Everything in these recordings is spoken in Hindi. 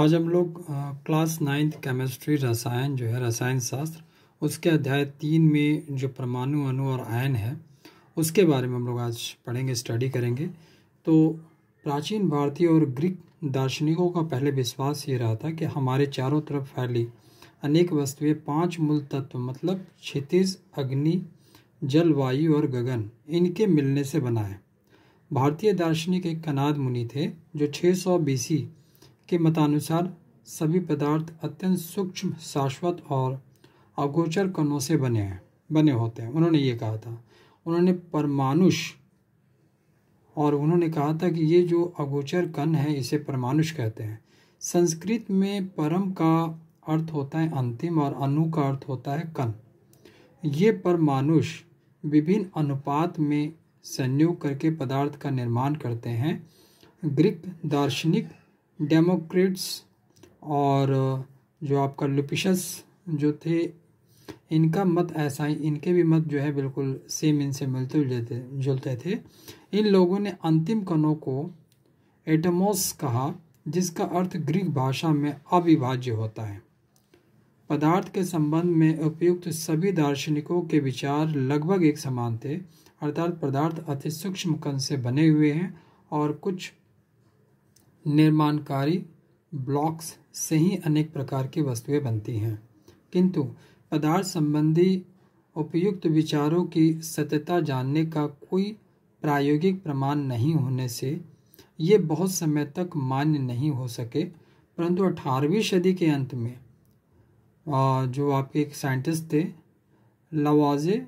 आज हम लोग क्लास नाइन्थ केमिस्ट्री रसायन जो है रसायन शास्त्र उसके अध्याय तीन में जो परमाणु अणु और आयन है उसके बारे में हम लोग आज पढ़ेंगे स्टडी करेंगे तो प्राचीन भारतीय और ग्रीक दार्शनिकों का पहले विश्वास ये रहा था कि हमारे चारों तरफ फैली अनेक वस्तुएं पांच मूल तत्व मतलब क्षितिज अग्नि जलवायु और गगन इनके मिलने से बना है भारतीय दार्शनिक एक कनाद मुनि थे जो 600 बीसी के मतानुसार सभी पदार्थ अत्यंत सूक्ष्म शाश्वत और अगोचर कणों से बने हैं बने होते हैं उन्होंने ये कहा था उन्होंने परमानुष और उन्होंने कहा था कि ये जो अगोचर कण है इसे परमानुष कहते हैं संस्कृत में परम का अर्थ होता है अंतिम और अनु का अर्थ होता है कण ये परमानुष विभिन्न अनुपात में संयोग करके पदार्थ का निर्माण करते हैं ग्रीक दार्शनिक डेमोक्रेट्स और जो आपका लुपिशस जो थे इनका मत ऐसा ही इनके भी मत जो है बिल्कुल सेम इनसे मिलते जुलते जुलते थे इन लोगों ने अंतिम कणों को एटमोस कहा जिसका अर्थ ग्रीक भाषा में अविभाज्य होता है पदार्थ के संबंध में उपयुक्त सभी दार्शनिकों के विचार लगभग एक समान थे अर्थात पदार्थ अति सूक्ष्म कण से बने हुए हैं और कुछ निर्माणकारी ब्लॉक्स से ही अनेक प्रकार की वस्तुएं बनती हैं किंतु पदार्थ संबंधी उपयुक्त विचारों की सत्यता जानने का कोई प्रायोगिक प्रमाण नहीं होने से ये बहुत समय तक मान्य नहीं हो सके परंतु अठारहवीं सदी के अंत में जो आपके एक साइंटिस्ट थे लवाजे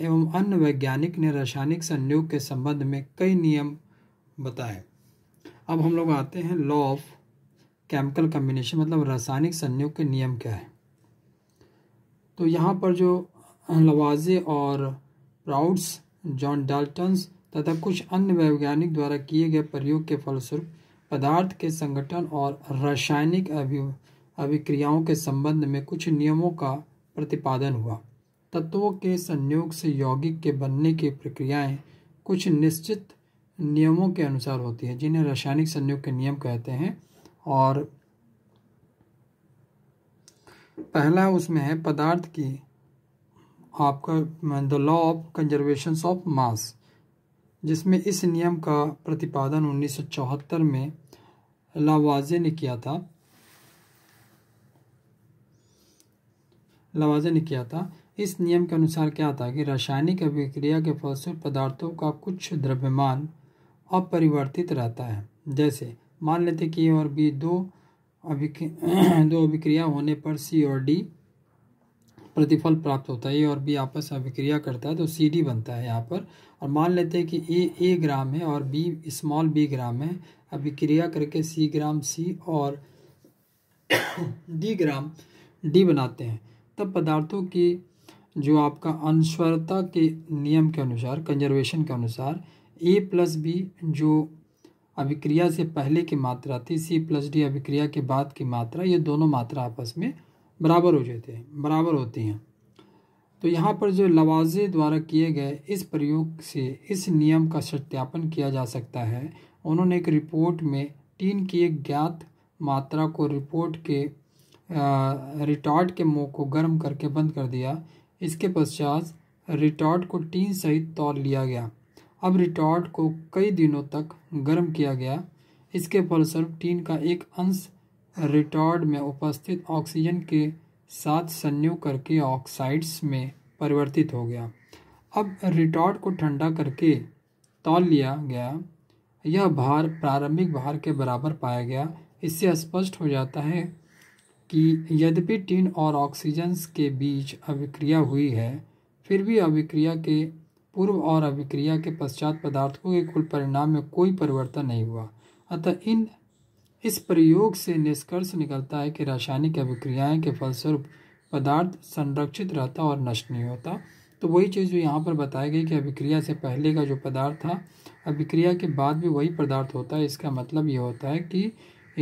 एवं अन्य वैज्ञानिक ने रासायनिक संयोग के संबंध में कई नियम बताए अब हम लोग आते हैं लॉ ऑफ केमिकल कम्बिनेशन मतलब रासायनिक संयोग के नियम क्या है तो यहाँ पर जो लवाजे और राउड्स जॉन डाल्टन्स तथा कुछ अन्य वैज्ञानिक द्वारा किए गए प्रयोग के फलस्वरूप पदार्थ के संगठन और रासायनिक अभि अभिक्रियाओं के संबंध में कुछ नियमों का प्रतिपादन हुआ तत्वों के संयोग से यौगिक के बनने की प्रक्रियाएं कुछ निश्चित नियमों के अनुसार होती है जिन्हें रासायनिक संयोग के नियम कहते हैं और पहला उसमें है पदार्थ की आपका the law of conservation of mass जिसमें इस नियम का प्रतिपादन 1974 में लावाजे ने किया था लवाजे ने किया था इस नियम के अनुसार क्या था कि रासायनिक अभिक्रिया के फलस्वरूप पदार्थों का कुछ द्रव्यमान अपरिवर्तित रहता है जैसे मान लेते कि ए और बी दो अभिक्र दो अभिक्रिया होने पर सी और डी प्रतिफल प्राप्त होता है ए और बी आपस में अभिक्रिया करता है तो सी डी बनता है यहाँ पर और मान लेते हैं कि ए ए ग्राम है और बी स्मॉल बी ग्राम है अभिक्रिया करके सी ग्राम सी और डी ग्राम डी बनाते हैं तब पदार्थों की जो आपका अनस्वरता के नियम के अनुसार कंजर्वेशन के अनुसार ए प्लस बी जो अभिक्रिया से पहले की मात्रा थी सी प्लस डी अभिक्रिया के बाद की मात्रा ये दोनों मात्रा आपस में बराबर हो जाते हैं बराबर होती हैं तो यहाँ पर जो लवाजे द्वारा किए गए इस प्रयोग से इस नियम का सत्यापन किया जा सकता है उन्होंने एक रिपोर्ट में टीन की एक ज्ञात मात्रा को रिपोर्ट के रिटॉर्ट के मुँह को गर्म करके बंद कर दिया इसके पश्चात रिटॉर्ट को टीन सहित तौल लिया गया अब रिटॉर्ट को कई दिनों तक गर्म किया गया इसके फलस्वरूप टीन का एक अंश रिटॉर्ड में उपस्थित ऑक्सीजन के साथ संयोग करके ऑक्साइड्स में परिवर्तित हो गया अब रिटॉर्ड को ठंडा करके तौल लिया गया यह भार प्रारंभिक भार के बराबर पाया गया इससे स्पष्ट हो जाता है कि यद्यपि टीन और ऑक्सीजन के बीच अभिक्रिया हुई है फिर भी अभिक्रिया के पूर्व और अभिक्रिया के पश्चात पदार्थों के कुल परिणाम में कोई परिवर्तन नहीं हुआ अतः इन इस प्रयोग से निष्कर्ष निकलता है कि रासायनिक अभिक्रियाएं के फलस्वरूप पदार्थ संरक्षित रहता और नष्ट नहीं होता तो वही चीज़ जो यहाँ पर बताई गई कि अभिक्रिया से पहले का जो पदार्थ था अभिक्रिया के बाद भी वही पदार्थ होता है इसका मतलब ये होता है कि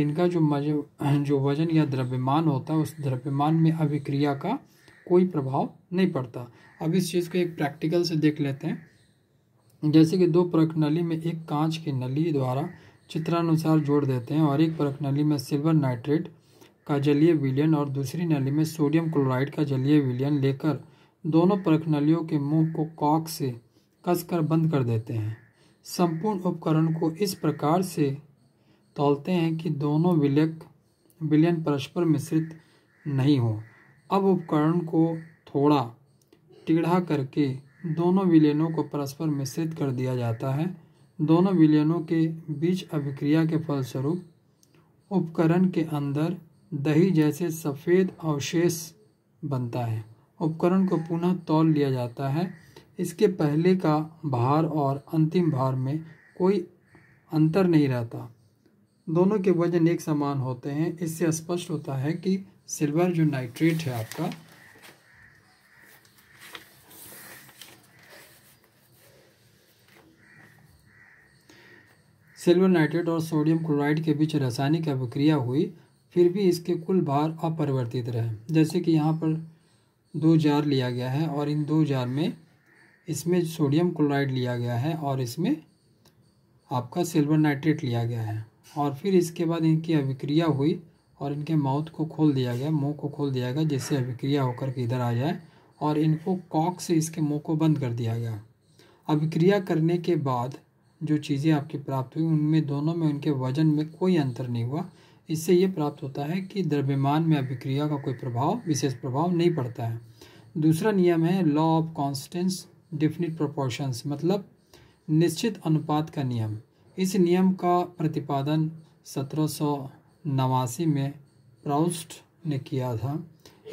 इनका जो मज जो वजन या द्रव्यमान होता है उस द्रव्यमान में अभिक्रिया का कोई प्रभाव नहीं पड़ता अब इस चीज़ को एक प्रैक्टिकल से देख लेते हैं जैसे कि दो परख नली में एक कांच की नली द्वारा चित्रानुसार जोड़ देते हैं और एक परख नली में सिल्वर नाइट्रेट का जलीय विलियन और दूसरी नली में सोडियम क्लोराइड का जलीय विलियन लेकर दोनों परख नलियों के मुंह को कॉक से कसकर बंद कर देते हैं संपूर्ण उपकरण को इस प्रकार से तोलते हैं कि दोनों विलयक विलियन परस्पर मिश्रित नहीं हों अब उपकरण को थोड़ा टीढ़ा करके दोनों विलयनों को परस्पर मिश्रित कर दिया जाता है दोनों विलयनों के बीच अभिक्रिया के फलस्वरूप उपकरण के अंदर दही जैसे सफ़ेद अवशेष बनता है उपकरण को पुनः तौल लिया जाता है इसके पहले का भार और अंतिम भार में कोई अंतर नहीं रहता दोनों के वजन एक समान होते हैं इससे स्पष्ट होता है कि सिल्वर जो नाइट्रेट है आपका सिल्वर नाइट्रेट और सोडियम क्लोराइड के बीच रासायनिक अभिक्रिया हुई फिर भी इसके कुल भार अपरिवर्तित रहे जैसे कि यहाँ पर दो जार लिया गया है और इन दो जार में इसमें सोडियम क्लोराइड लिया गया है और इसमें आपका सिल्वर नाइट्रेट लिया गया है और फिर इसके बाद इनकी अभिक्रिया हुई और इनके माउथ को खोल दिया गया मुंह को खोल दिया गया जिससे अभिक्रिया होकर के इधर आ जाए और इनको कॉक से इसके मुंह को बंद कर दिया गया अभिक्रिया करने के बाद जो चीज़ें आपकी प्राप्त हुई उनमें दोनों में उनके वजन में कोई अंतर नहीं हुआ इससे ये प्राप्त होता है कि द्रव्यमान में अभिक्रिया का कोई प्रभाव विशेष प्रभाव नहीं पड़ता है दूसरा नियम है law of constant definite proportions मतलब निश्चित अनुपात का नियम इस नियम का प्रतिपादन सत्रह नवासी में प्राउस्ट ने किया था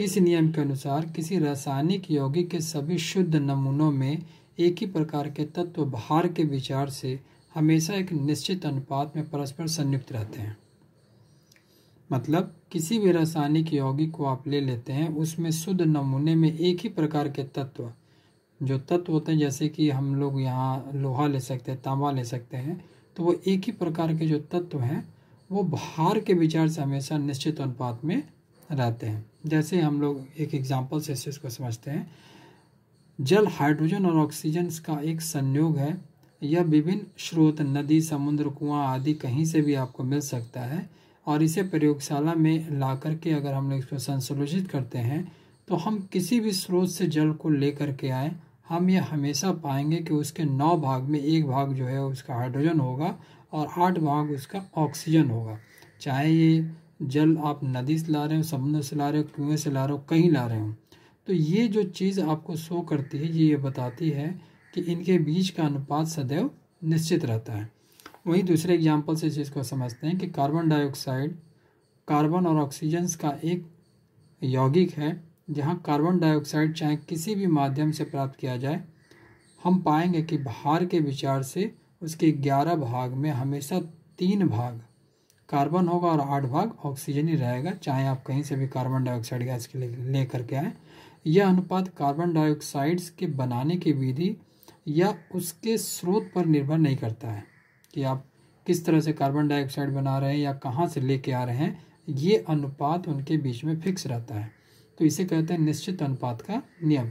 इस नियम के अनुसार किसी रासायनिक यौगिक के सभी शुद्ध नमूनों में एक ही प्रकार के तत्व भार के विचार से हमेशा एक निश्चित अनुपात में परस्पर संयुक्त रहते हैं मतलब किसी भी रासायनिक यौगिक को आप ले लेते हैं उसमें शुद्ध नमूने में एक ही प्रकार के तत्व जो तत्व होते हैं जैसे कि हम लोग यहाँ लोहा ले सकते हैं तांबा ले सकते हैं तो वो एक ही प्रकार के जो तत्व हैं वो भार के विचार से हमेशा निश्चित अनुपात में रहते हैं जैसे हम लोग एक एग्जाम्पल से इसको समझते हैं जल हाइड्रोजन और ऑक्सीजन का एक संयोग है यह विभिन्न स्रोत नदी समुद्र कुआं आदि कहीं से भी आपको मिल सकता है और इसे प्रयोगशाला में ला करके अगर हम लोग इसको संशोधित करते हैं तो हम किसी भी स्रोत से जल को ले कर के आए हम ये हमेशा पाएंगे कि उसके नौ भाग में एक भाग जो है उसका हाइड्रोजन होगा और आठ भाग उसका ऑक्सीजन होगा चाहे ये जल आप नदी से ला रहे हो समुद्र से ला रहे हो कुएँ से ला रहे हो कहीं ला रहे हो तो ये जो चीज़ आपको शो करती है ये ये बताती है कि इनके बीच का अनुपात सदैव निश्चित रहता है वहीं दूसरे एग्जाम्पल से चीज़ को समझते हैं कि कार्बन डाइऑक्साइड कार्बन और ऑक्सीजन का एक यौगिक है जहाँ कार्बन डाइऑक्साइड चाहे किसी भी माध्यम से प्राप्त किया जाए हम पाएंगे कि बाहर के विचार से उसके ग्यारह भाग में हमेशा तीन भाग कार्बन होगा और आठ भाग ऑक्सीजन ही रहेगा चाहे आप कहीं से भी कार्बन डाइऑक्साइड गैस के ले करके आए यह अनुपात कार्बन डाइऑक्साइड्स के बनाने की विधि या उसके स्रोत पर निर्भर नहीं करता है कि आप किस तरह से कार्बन डाइऑक्साइड बना रहे हैं या कहाँ से लेके आ रहे हैं ये अनुपात उनके बीच में फिक्स रहता है तो इसे कहते हैं निश्चित अनुपात का नियम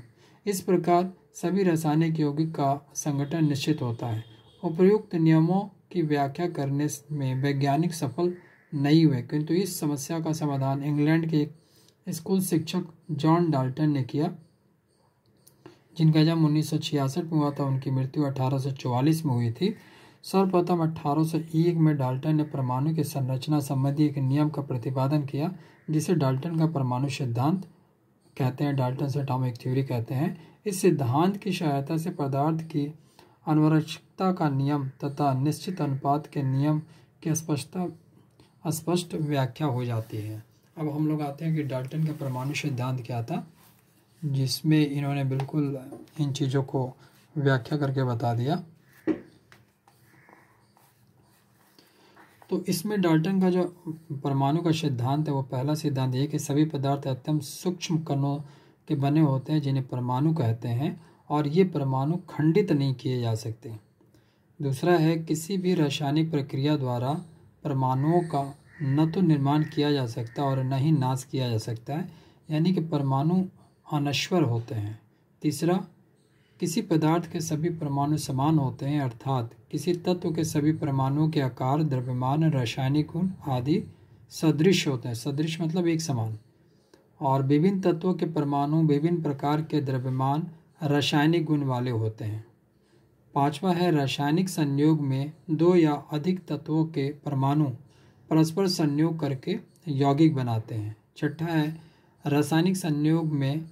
इस प्रकार सभी रासायनिक यौगिक का संगठन निश्चित होता है उपयुक्त नियमों की व्याख्या करने में वैज्ञानिक सफल नहीं हुए किंतु इस समस्या का समाधान इंग्लैंड के एक स्कूल शिक्षक जॉन डाल्टन ने किया जिनका जन्म उन्नीस में हुआ था उनकी मृत्यु 1844 में हुई थी सर्वप्रथम 1801 में डाल्टन ने परमाणु की संरचना संबंधी एक नियम का प्रतिपादन किया जिसे डाल्टन का परमाणु सिद्धांत कहते हैं डाल्टन से एटॉमिक थ्योरी कहते हैं इस सिद्धांत की सहायता से पदार्थ की अनवरक्ष स्पष्टता का नियम तथा निश्चित अनुपात के नियम की स्पष्टता स्पष्ट व्याख्या हो जाती है अब हम लोग आते हैं कि डाल्टन का परमाणु सिद्धांत क्या था जिसमें इन्होंने बिल्कुल इन चीज़ों को व्याख्या करके बता दिया तो इसमें डाल्टन का जो परमाणु का सिद्धांत है वो पहला सिद्धांत ये कि सभी पदार्थ अत्यंत सूक्ष्म कणों के बने होते हैं जिन्हें परमाणु कहते हैं और ये परमाणु खंडित नहीं किए जा सकते दूसरा है किसी भी रासायनिक प्रक्रिया द्वारा परमाणुओं का न तो निर्माण किया जा सकता और न ही नाश किया जा सकता है यानी कि परमाणु अनश्वर होते हैं तीसरा किसी पदार्थ के सभी परमाणु समान होते हैं अर्थात किसी तत्व के सभी परमाणुओं के आकार द्रव्यमान रासायनिक गुण आदि सदृश होते हैं सदृश मतलब एक समान और विभिन्न तत्वों के परमाणु विभिन्न प्रकार के द्रव्यमान रासायनिक गुण वाले होते हैं पांचवा है रासायनिक संयोग में दो या अधिक तत्वों के परमाणु परस्पर संयोग करके यौगिक बनाते हैं छठा है रासायनिक संयोग में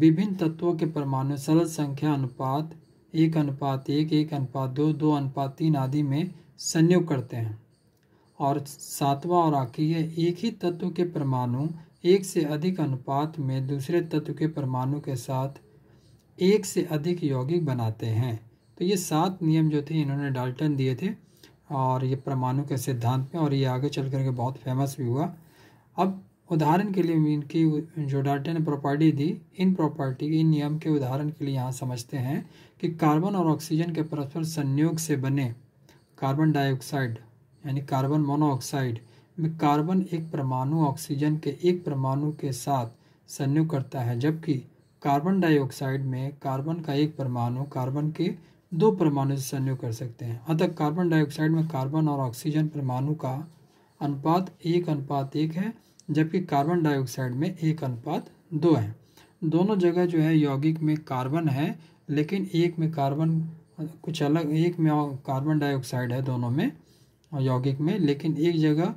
विभिन्न तत्वों के परमाणु सरल संख्या अनुपात एक अनुपात एक एक अनुपात दो दो अनुपात तीन आदि में संयोग करते हैं और सातवां और आखिरी है एक ही तत्व के परमाणु एक से अधिक अनुपात में दूसरे तत्व के परमाणु के साथ एक से अधिक यौगिक बनाते हैं तो ये सात नियम जो थे इन्होंने डाल्टन दिए थे और ये परमाणु के सिद्धांत में और ये आगे चल करके बहुत फेमस भी हुआ अब उदाहरण के लिए इनकी जो डाल्टन ने property the in property in नियम के उदाहरण के लिए यहाँ समझते हैं कि कार्बन और ऑक्सीजन के परस्पर संयोग से बने कार्बन डाइऑक्साइड यानी कार्बन मोनोऑक्साइड में कार्बन एक परमाणु ऑक्सीजन के एक परमाणु के साथ संयोग करता है जबकि कार्बन डाइऑक्साइड में कार्बन का एक परमाणु कार्बन के दो परमाणु से संयोग कर सकते हैं अतः कार्बन डाइऑक्साइड में कार्बन और ऑक्सीजन परमाणु का अनुपात एक अनुपात एक है जबकि कार्बन डाइऑक्साइड में एक अनुपात दो है दोनों जगह जो है यौगिक में कार्बन है लेकिन एक में कार्बन कुछ अलग एक में कार्बन डाइऑक्साइड है दोनों में यौगिक में लेकिन एक जगह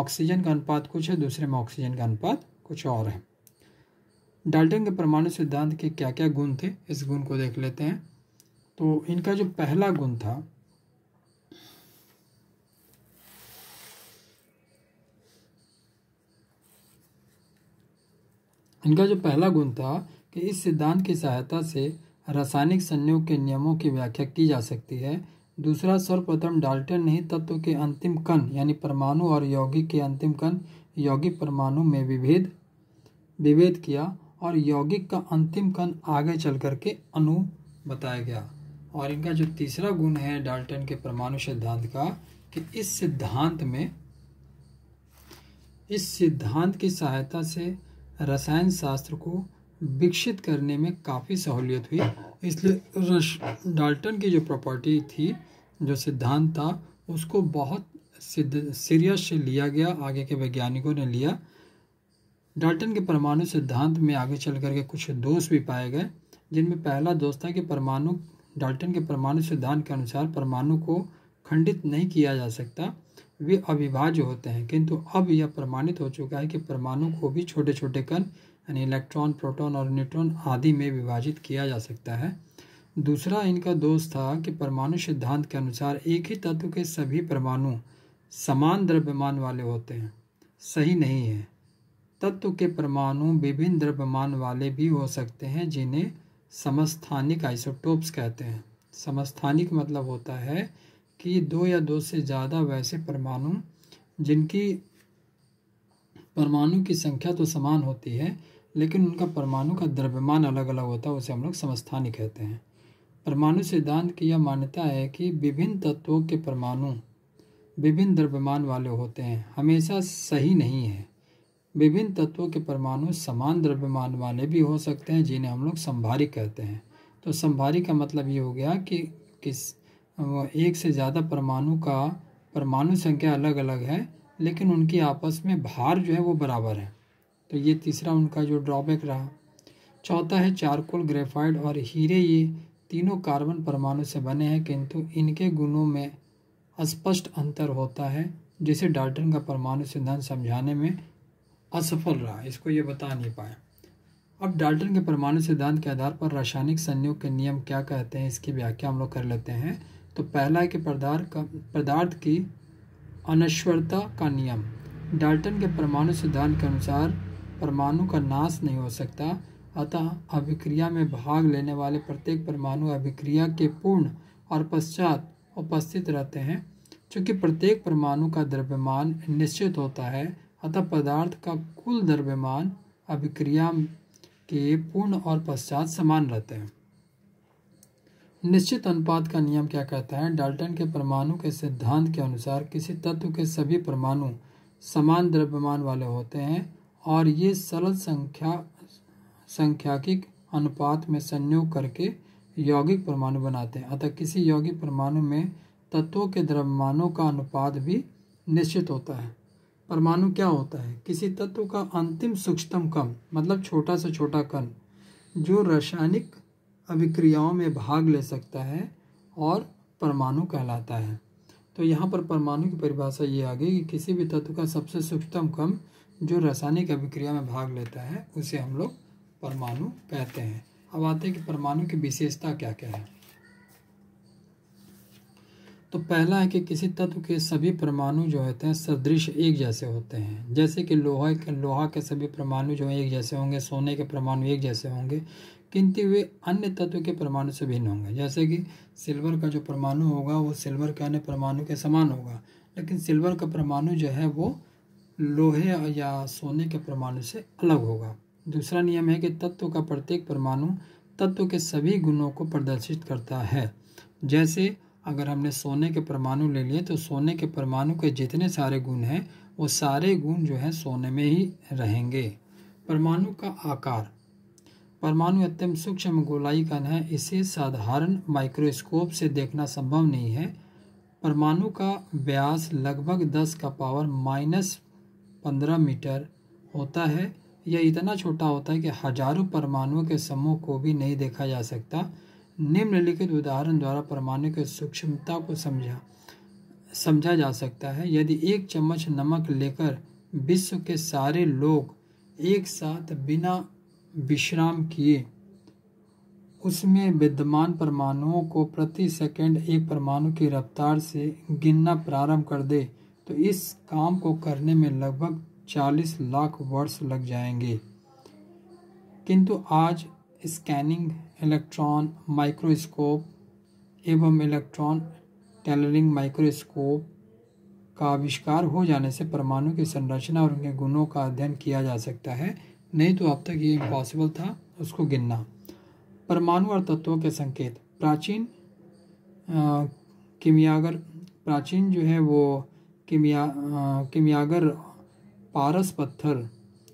ऑक्सीजन का अनुपात कुछ है दूसरे में ऑक्सीजन का अनुपात कुछ और है डाल्टन के परमाणु सिद्धांत के क्या क्या गुण थे इस गुण को देख लेते हैं तो इनका जो पहला गुण था इनका जो पहला गुण था कि इस सिद्धांत की सहायता से रासायनिक संयोग के नियमों की व्याख्या की जा सकती है दूसरा सर्वप्रथम डाल्टन ने तत्व के अंतिम कण यानी परमाणु और यौगिक के अंतिम कण यौगिक परमाणु में विभेद विभेद किया और यौगिक का अंतिम कण आगे चल करके अनु बताया गया और इनका जो तीसरा गुण है डाल्टन के परमाणु सिद्धांत का कि इस सिद्धांत में इस सिद्धांत की सहायता से रसायन शास्त्र को विकसित करने में काफ़ी सहूलियत हुई इसलिए डाल्टन की जो प्रॉपर्टी थी जो सिद्धांत था उसको बहुत सिद्ध सीरियस से लिया गया आगे के वैज्ञानिकों ने लिया डाल्टन के परमाणु सिद्धांत में आगे चल करके कुछ दोष भी पाए गए जिनमें पहला दोष था कि परमाणु डाल्टन के परमाणु सिद्धांत के अनुसार परमाणु को खंडित नहीं किया जा सकता वे अविभाज्य होते हैं किंतु अब यह प्रमाणित हो चुका है कि परमाणु को भी छोटे छोटे कण यानी इलेक्ट्रॉन प्रोटॉन और न्यूट्रॉन आदि में विभाजित किया जा सकता है दूसरा इनका दोष था कि परमाणु सिद्धांत के अनुसार एक ही तत्व के सभी परमाणु समान द्रव्यमान वाले होते हैं सही नहीं है तत्व के परमाणु विभिन्न द्रव्यमान वाले भी हो सकते हैं जिन्हें समस्थानिक आइसोटोप्स कहते हैं समस्थानिक मतलब होता है कि दो या दो से ज़्यादा वैसे परमाणु जिनकी परमाणु की संख्या तो समान होती है लेकिन उनका परमाणु का द्रव्यमान अलग अलग होता है उसे हम लोग समस्थानिक कहते हैं परमाणु सिद्धांत की यह मान्यता है कि विभिन्न तत्वों के परमाणु विभिन्न द्रव्यमान वाले होते हैं हमेशा सही नहीं है विभिन्न तत्वों के परमाणु समान द्रव्यमान वाले भी हो सकते हैं जिन्हें हम लोग संभारी कहते हैं तो संभारी का मतलब ये हो गया कि किस एक से ज़्यादा परमाणु का परमाणु संख्या अलग अलग है लेकिन उनकी आपस में भार जो है वो बराबर है तो ये तीसरा उनका जो ड्रॉबैक रहा चौथा है चारकोल ग्रेफाइड और हीरे ये तीनों कार्बन परमाणु से बने हैं किंतु इनके गुणों में स्पष्ट अंतर होता है जिसे डाल्टन का परमाणु सिद्धांत समझाने में असफल रहा इसको ये बता नहीं पाए अब डाल्टन के परमाणु सिद्धांत के आधार पर रासायनिक संयोग के नियम क्या कहते हैं इसकी व्याख्या हम लोग कर लेते हैं तो पहला है कि पदार्थ का पदार्थ की अनश्वरता का नियम डाल्टन के परमाणु सिद्धांत के अनुसार परमाणु का नाश नहीं हो सकता अतः अभिक्रिया में भाग लेने वाले प्रत्येक परमाणु अभिक्रिया के पूर्ण और पश्चात उपस्थित रहते हैं चूँकि प्रत्येक परमाणु का द्रव्यमान निश्चित होता है अतः पदार्थ का कुल द्रव्यमान अभिक्रिया के पूर्ण और पश्चात समान रहते हैं निश्चित अनुपात का नियम क्या कहता है डाल्टन के परमाणु के सिद्धांत के अनुसार किसी तत्व के सभी परमाणु समान द्रव्यमान वाले होते हैं और ये सरल संख्या संख्याकिक अनुपात में संयोग करके यौगिक परमाणु बनाते हैं अतः किसी यौगिक परमाणु में तत्वों के द्रव्यमानों का अनुपात भी निश्चित होता है परमाणु क्या होता है किसी तत्व का अंतिम सूक्ष्मतम कण मतलब छोटा से छोटा कण जो रासायनिक अभिक्रियाओं में भाग ले सकता है और परमाणु कहलाता है तो यहाँ पर परमाणु की परिभाषा ये आ गई कि किसी भी तत्व का सबसे सूक्ष्मतम कम जो रासायनिक अभिक्रिया में भाग लेता है उसे हम लोग परमाणु कहते हैं अब आते हैं कि परमाणु की विशेषता क्या क्या है तो पहला है कि किसी तत्व के सभी परमाणु जो होते हैं सदृश एक जैसे होते हैं जैसे कि लोहा के लोहा के सभी परमाणु जो हैं एक जैसे होंगे सोने के परमाणु एक जैसे होंगे किंतु वे अन्य तत्व के परमाणु से भिन्न होंगे जैसे कि सिल्वर का जो परमाणु होगा वो सिल्वर के अन्य परमाणु के समान होगा लेकिन सिल्वर का परमाणु जो है वो लोहे या सोने के परमाणु से अलग होगा दूसरा नियम है कि तत्व का प्रत्येक परमाणु तत्व के सभी गुणों को प्रदर्शित करता है जैसे अगर हमने सोने के परमाणु ले लिए तो सोने के परमाणु के जितने सारे गुण हैं वो सारे गुण जो हैं सोने में ही रहेंगे परमाणु का आकार परमाणु अत्यंत सूक्ष्म गोलाई का है इसे साधारण माइक्रोस्कोप से देखना संभव नहीं है परमाणु का व्यास लगभग 10 का पावर माइनस पंद्रह मीटर होता है यह इतना छोटा होता है कि हजारों परमाणुओं के समूह को भी नहीं देखा जा सकता निम्नलिखित उदाहरण द्वारा परमाणु की सूक्ष्मता को समझा समझा जा सकता है यदि एक चम्मच नमक लेकर विश्व के सारे लोग एक साथ बिना विश्राम किए उसमें विद्यमान परमाणुओं को प्रति सेकंड एक परमाणु की रफ्तार से गिनना प्रारंभ कर दे तो इस काम को करने में लगभग 40 लाख वर्ष लग जाएंगे किंतु आज स्कैनिंग इलेक्ट्रॉन माइक्रोस्कोप एवं इलेक्ट्रॉन टेलरिंग माइक्रोस्कोप का आविष्कार हो जाने से परमाणु की संरचना और उनके गुणों का अध्ययन किया जा सकता है नहीं तो अब तक ये इम्पॉसिबल था उसको गिनना परमाणु और तत्वों के संकेत प्राचीन किमियागर प्राचीन जो है वो किमिया किमियागर पारस पत्थर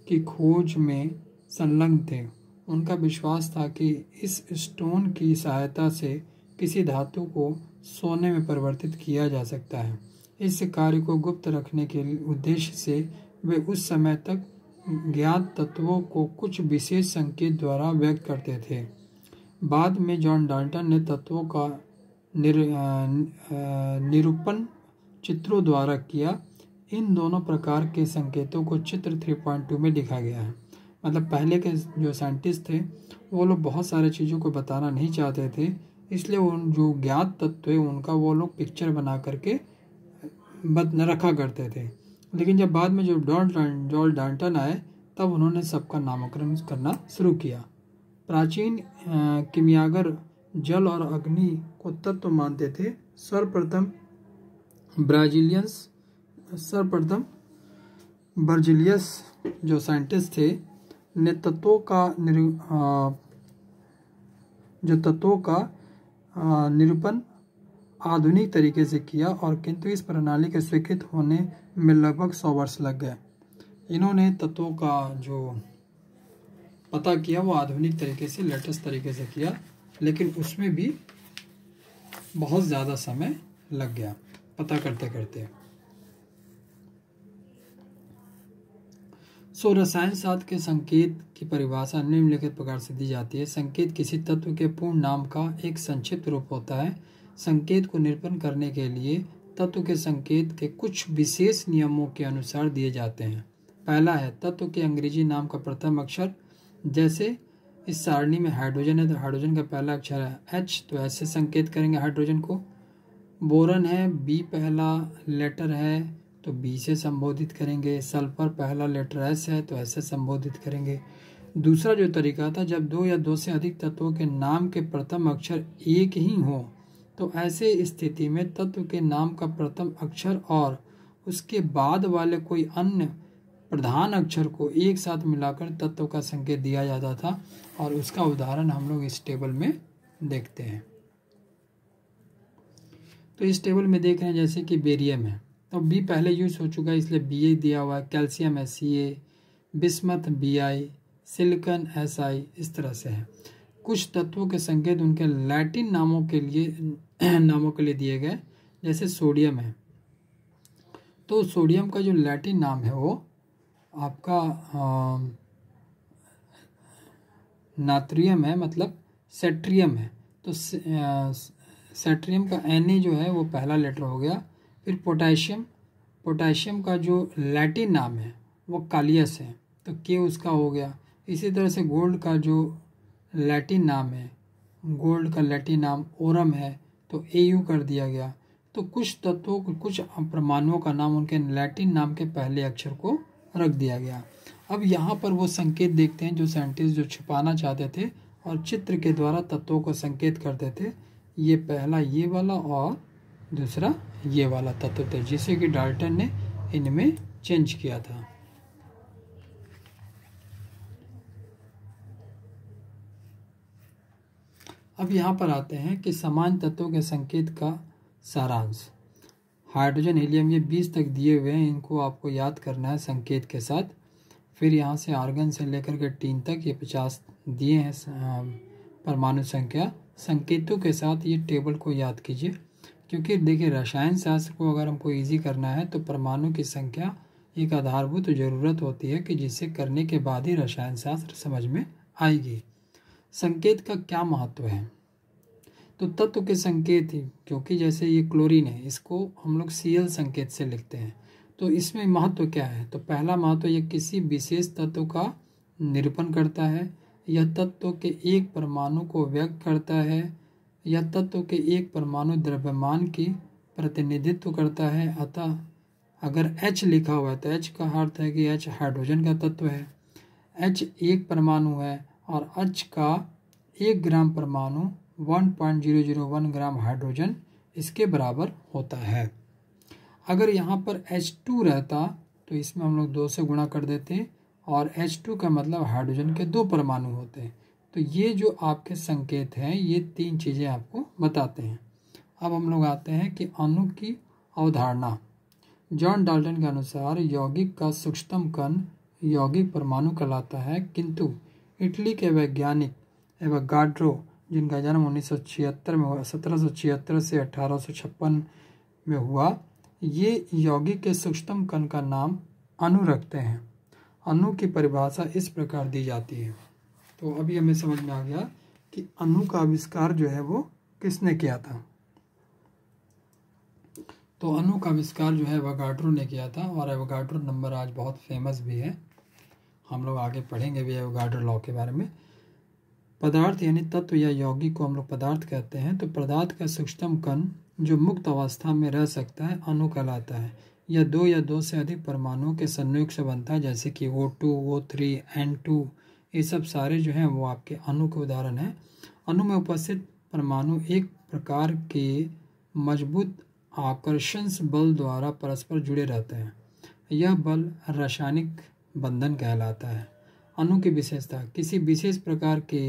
की खोज में संलग्न थे उनका विश्वास था कि इस स्टोन की सहायता से किसी धातु को सोने में परिवर्तित किया जा सकता है इस कार्य को गुप्त रखने के उद्देश्य से वे उस समय तक ज्ञात तत्वों को कुछ विशेष संकेत द्वारा व्यक्त करते थे बाद में जॉन डाल्टन ने तत्वों का निर, निरूपण चित्रों द्वारा किया इन दोनों प्रकार के संकेतों को चित्र 3.2 में लिखा गया है मतलब पहले के जो साइंटिस्ट थे वो लोग बहुत सारे चीज़ों को बताना नहीं चाहते थे इसलिए उन जो ज्ञात तत्व है उनका वो लोग पिक्चर बना करके बद रखा करते थे लेकिन जब बाद में जब डॉल जॉल डांटन आए तब उन्होंने सबका नामकरण करना शुरू किया प्राचीन किमियागर जल और अग्नि को तत्व मानते थे सर्वप्रथम ब्राजीलियंस सर्वप्रथम बर्जिलियस जो साइंटिस्ट थे ने तत्वों का जो तत्वों का निरूपण आधुनिक तरीके से किया और किंतु इस प्रणाली के स्वीकृत होने में लगभग सौ वर्ष लग गए इन्होंने तत्वों का जो पता किया वो आधुनिक तरीके से लेटेस्ट तरीके से किया लेकिन उसमें भी बहुत ज़्यादा समय लग गया पता करते करते सो रसायन शास्त्र के संकेत की परिभाषा निम्नलिखित प्रकार से दी जाती है संकेत किसी तत्व के पूर्ण नाम का एक संक्षिप्त रूप होता है संकेत को निरूपण करने के लिए तत्व के संकेत के कुछ विशेष नियमों के अनुसार दिए जाते हैं पहला है तत्व के अंग्रेजी नाम का प्रथम अक्षर जैसे इस सारणी में हाइड्रोजन है तो हाइड्रोजन का पहला अक्षर है एच तो ऐसे संकेत करेंगे हाइड्रोजन को बोरन है बी पहला लेटर है तो बी से संबोधित करेंगे सल्फर पहला लेटर एस है तो ऐसे संबोधित करेंगे दूसरा जो तरीका था जब दो या दो से अधिक तत्वों के नाम के प्रथम अक्षर एक ही हों तो ऐसे स्थिति में तत्व के नाम का प्रथम अक्षर और उसके बाद वाले कोई अन्य प्रधान अक्षर को एक साथ मिलाकर तत्व का संकेत दिया जाता था और उसका उदाहरण हम लोग इस टेबल में देखते हैं तो इस टेबल में देख रहे हैं जैसे कि बेरियम है तो बी पहले यूज़ हो चुका है इसलिए बी ए दिया हुआ है कैल्शियम है C A bismuth B I silicon S I इस तरह से है कुछ तत्वों के संकेत उनके लैटिन नामों के लिए नामों के लिए दिए गए जैसे सोडियम है तो सोडियम का जो लैटिन नाम है वो आपका नात्रियम है मतलब सेट्रियम है तो सेट्रियम का एन जो है वो पहला लेटर हो गया फिर पोटेशियम पोटेशियम का जो लैटिन नाम है वो कालियस है तो के उसका हो गया इसी तरह से गोल्ड का जो लैटिन नाम है गोल्ड का लैटिन नाम ओरम है तो ए यू कर दिया गया तो कुछ तत्वों कुछ परमाणुओं का नाम उनके लैटिन नाम के पहले अक्षर को रख दिया गया अब यहाँ पर वो संकेत देखते हैं जो साइंटिस्ट जो छुपाना चाहते थे और चित्र के द्वारा तत्वों को संकेत करते थे ये पहला ये वाला और दूसरा ये वाला तत्व था जिसे कि डाल्टन ने इनमें चेंज किया था अब यहाँ पर आते हैं कि समान तत्वों के संकेत का सारांश हाइड्रोजन हीलियम ये 20 तक दिए हुए हैं इनको आपको याद करना है संकेत के साथ फिर यहाँ से आर्गन से लेकर के टीन तक ये 50 दिए हैं परमाणु संख्या संकेतों के साथ ये टेबल को याद कीजिए क्योंकि देखिए रसायन शास्त्र को अगर हमको ईजी करना है तो परमाणु की संख्या एक आधारभूत जरूरत होती है कि जिसे करने के बाद ही रसायन शास्त्र समझ में आएगी संकेत का क्या महत्व है तो तत्व के संकेत ही क्योंकि जैसे ये क्लोरीन है इसको हम लोग सी संकेत से लिखते हैं तो इसमें महत्व क्या है तो पहला महत्व यह किसी विशेष तत्व का निरूपण करता है यह तत्व के एक परमाणु को व्यक्त करता है यह तत्व के एक परमाणु द्रव्यमान की प्रतिनिधित्व करता है अतः अगर H लिखा हुआ है तो H का अर्थ है कि H हाइड्रोजन का तत्व है H एक परमाणु है और H का एक ग्राम परमाणु 1.001 ग्राम हाइड्रोजन इसके बराबर होता है अगर यहाँ पर H2 रहता तो इसमें हम लोग दो से गुणा कर देते और H2 का मतलब हाइड्रोजन के दो परमाणु होते हैं तो ये जो आपके संकेत हैं ये तीन चीज़ें आपको बताते हैं अब हम लोग आते हैं कि अणु की अवधारणा जॉन डाल्टन के अनुसार यौगिक का सूक्ष्मतम कण यौगिक परमाणु कहलाता है किंतु इटली के वैज्ञानिक एवं गाड्रो जिनका जन्म उन्नीस में हुआ सत्रह से अठारह में हुआ ये यौगिक के सूक्ष्मतम कण का नाम अनु रखते हैं अनु की परिभाषा इस प्रकार दी जाती है तो अभी हमें समझ में आ गया कि अनु का आविष्कार जो है वो किसने किया था तो अनु का आविष्कार जो है एवोगाड्रो ने किया था और एवोगाड्रो नंबर आज बहुत फेमस भी है हम लोग आगे पढ़ेंगे भी एवोगाड्रो लॉ के बारे में पदार्थ यानी तत्व या यौगिक को हम लोग पदार्थ कहते हैं तो पदार्थ का सूक्ष्मतम कण जो मुक्त अवस्था में रह सकता है अनु कहलाता है यह दो या दो से अधिक परमाणुओं के संयुक्त से बनता है जैसे कि O two O three N two ये सब सारे जो हैं वो आपके अणु के उदाहरण हैं अणु में उपस्थित परमाणु एक प्रकार के मजबूत आकर्षण बल द्वारा परस्पर जुड़े रहते हैं यह बल रासायनिक बंधन कहलाता है अणु की विशेषता किसी विशेष प्रकार के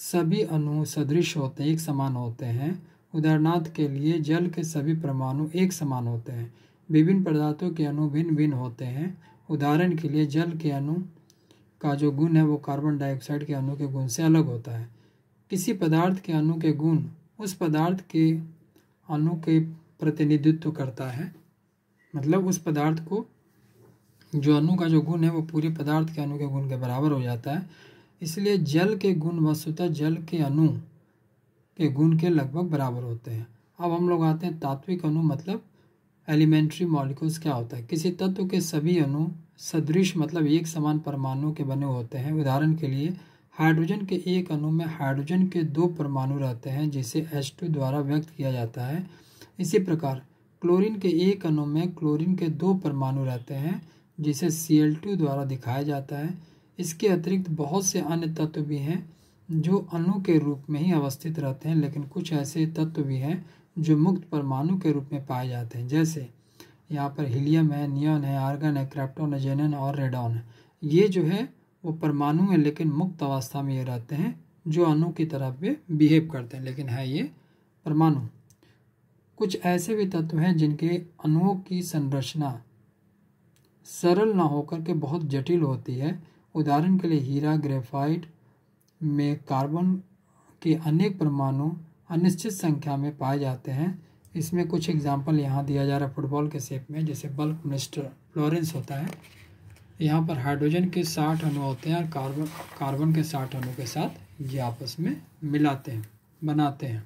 सभी अणु सदृश होते हैं एक समान होते हैं उदाहरणार्थ के लिए जल के सभी परमाणु एक समान होते हैं विभिन्न पदार्थों के अणु भिन्न भिन्न होते हैं उदाहरण के लिए जल के अणु का जो गुण है वो कार्बन डाइऑक्साइड के अणु के गुण से अलग होता है किसी पदार्थ के अणु के गुण उस पदार्थ के अणु के प्रतिनिधित्व करता है मतलब उस पदार्थ को जो अणु का जो गुण है वो पूरे पदार्थ के अणु के गुण के बराबर हो जाता है इसलिए जल के गुण वस्तुतः जल के अणु के गुण के लगभग बराबर होते हैं अब हम लोग आते हैं तात्विक अणु मतलब एलिमेंट्री मॉलिक्यूल्स क्या होता है किसी तत्व के सभी अणु सदृश मतलब एक समान परमाणु के बने होते हैं उदाहरण के लिए हाइड्रोजन के एक अणु में हाइड्रोजन के दो परमाणु रहते हैं जिसे H2 द्वारा व्यक्त किया जाता है इसी प्रकार क्लोरीन के एक अणु में क्लोरीन के दो परमाणु रहते हैं जिसे Cl2 द्वारा दिखाया जाता है इसके अतिरिक्त बहुत से अन्य तत्व भी हैं जो अणु के रूप में ही अवस्थित रहते हैं लेकिन कुछ ऐसे तत्व भी हैं जो मुक्त परमाणु के रूप में पाए जाते हैं जैसे यहाँ पर हीलियम है नियन है आर्गन है क्रैप्टोन है जेनन और रेडॉन है ये जो है वो परमाणु है लेकिन मुक्त अवस्था में ये रहते हैं जो अणु की तरह भी बिहेव करते हैं लेकिन है ये परमाणु कुछ ऐसे भी तत्व हैं जिनके अणुओं की संरचना सरल ना होकर के बहुत जटिल होती है उदाहरण के लिए हीरा ग्रेफाइट में कार्बन के अनेक परमाणु अनिश्चित संख्या में पाए जाते हैं इसमें कुछ एग्जांपल यहाँ दिया जा रहा है फुटबॉल के शेप में जैसे बल्क मिस्टर फ्लोरेंस होता है यहाँ पर हाइड्रोजन के साठ अणु होते हैं और कार्बन कार्बन के साठ अणु के साथ ये आपस में मिलाते हैं बनाते हैं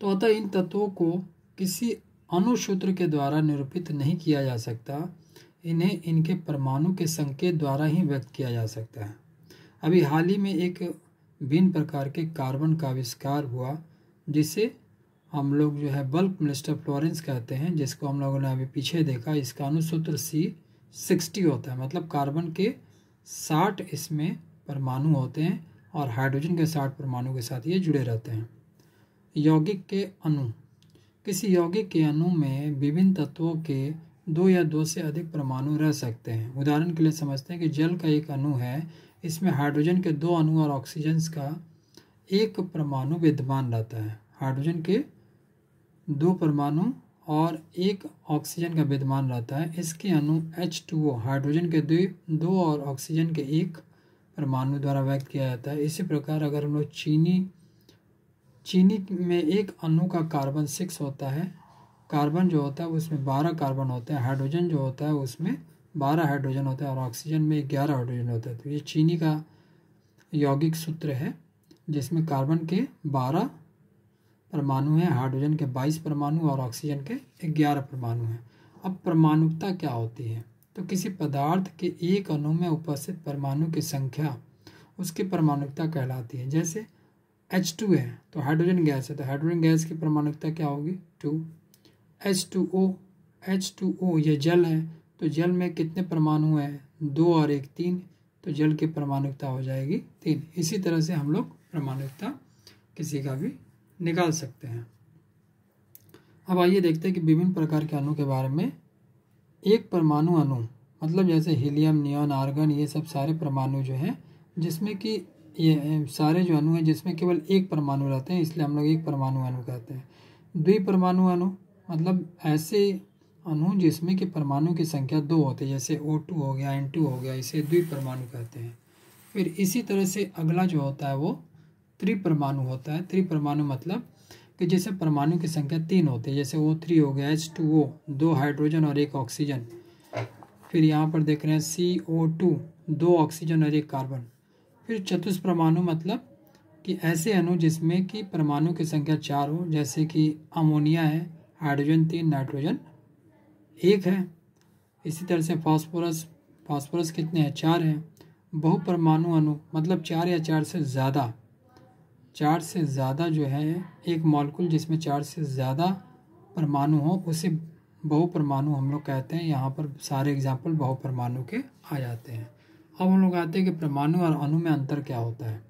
तो अतः इन तत्वों को किसी अनुसूत्र के द्वारा निरूपित नहीं किया जा सकता इन्हें इनके परमाणु के संकेत द्वारा ही व्यक्त किया जा सकता है अभी हाल ही में एक भिन्न प्रकार के कार्बन का आविष्कार हुआ जिसे हम लोग जो है बल्क मिनिस्टर फ्लोरेंस कहते हैं जिसको हम लोगों ने अभी पीछे देखा इसका अनुसूत्र सी सिक्सटी होता है मतलब कार्बन के साठ इसमें परमाणु होते हैं और हाइड्रोजन के साठ परमाणु के साथ ये जुड़े रहते हैं यौगिक के अणु किसी यौगिक के अणु में विभिन्न तत्वों के दो या दो से अधिक परमाणु रह सकते हैं उदाहरण के लिए समझते हैं कि जल का एक अणु है इसमें हाइड्रोजन के दो अणु और ऑक्सीजन का एक परमाणु विद्यमान रहता है हाइड्रोजन के दो परमाणु और एक ऑक्सीजन का विद्यमान रहता है इसके अणु H2O हाइड्रोजन के दो दो और ऑक्सीजन के एक परमाणु द्वारा व्यक्त किया जाता है इसी प्रकार अगर हम लोग चीनी चीनी में एक अणु का कार्बन सिक्स होता है कार्बन जो होता है उसमें बारह कार्बन होते हैं हाइड्रोजन जो होता है उसमें बारह हाइड्रोजन होता है और ऑक्सीजन में ग्यारह हाइड्रोजन होता है तो ये चीनी का यौगिक सूत्र है जिसमें कार्बन के बारह परमाणु हैं हाइड्रोजन के बाईस परमाणु और ऑक्सीजन के ग्यारह परमाणु हैं अब परमाणुता क्या होती है तो किसी पदार्थ के एक अणु में उपस्थित परमाणु की संख्या उसकी परमाणुकता कहलाती है जैसे एच टू है तो हाइड्रोजन गैस है तो हाइड्रोजन गैस की परमाणुकता क्या होगी two H two O H two O ये जल है तो जल में कितने परमाणु हैं दो और एक तीन तो जल की परमाणुकता हो जाएगी तीन इसी तरह से हम लोग परमाणुकता किसी का भी निकाल सकते हैं अब आइए देखते हैं कि विभिन्न प्रकार के अणु के बारे में एक परमाणु अणु मतलब जैसे हीलियम नियॉन आर्गन ये सब सारे परमाणु जो हैं जिसमें कि ये सारे जो अणु हैं जिसमें केवल एक परमाणु रहते हैं इसलिए हम लोग एक परमाणु अणु कहते हैं द्विपरमाणु अणु मतलब ऐसे अणु जिसमें कि परमाणु की संख्या दो होती है जैसे ओ टू हो गया एन टू हो गया इसे द्विपरमाणु कहते हैं फिर इसी तरह से अगला जो होता है वो त्रिपरमाणु होता है त्रिपरमाणु मतलब कि जैसे परमाणु की संख्या तीन होती है जैसे ओ थ्री हो गया एच टू ओ दो हाइड्रोजन और एक ऑक्सीजन फिर यहाँ पर देख रहे हैं सी ओ टू दो ऑक्सीजन और एक कार्बन फिर चतुष परमाणु मतलब कि ऐसे अणु जिसमें कि परमाणु की संख्या चार हो जैसे कि अमोनिया है हाइड्रोजन तीन नाइट्रोजन एक है इसी तरह से फास्फोरस फास्फोरस कितने हैं चार हैं परमाणु अणु मतलब चार या चार से ज़्यादा चार से ज़्यादा जो है एक मॉलिक्यूल जिसमें चार से ज़्यादा परमाणु हो उसे परमाणु हम लोग कहते हैं यहाँ पर सारे एग्जाम्पल परमाणु के आ जाते हैं अब हम लोग आते हैं कि परमाणु और अणु में अंतर क्या होता है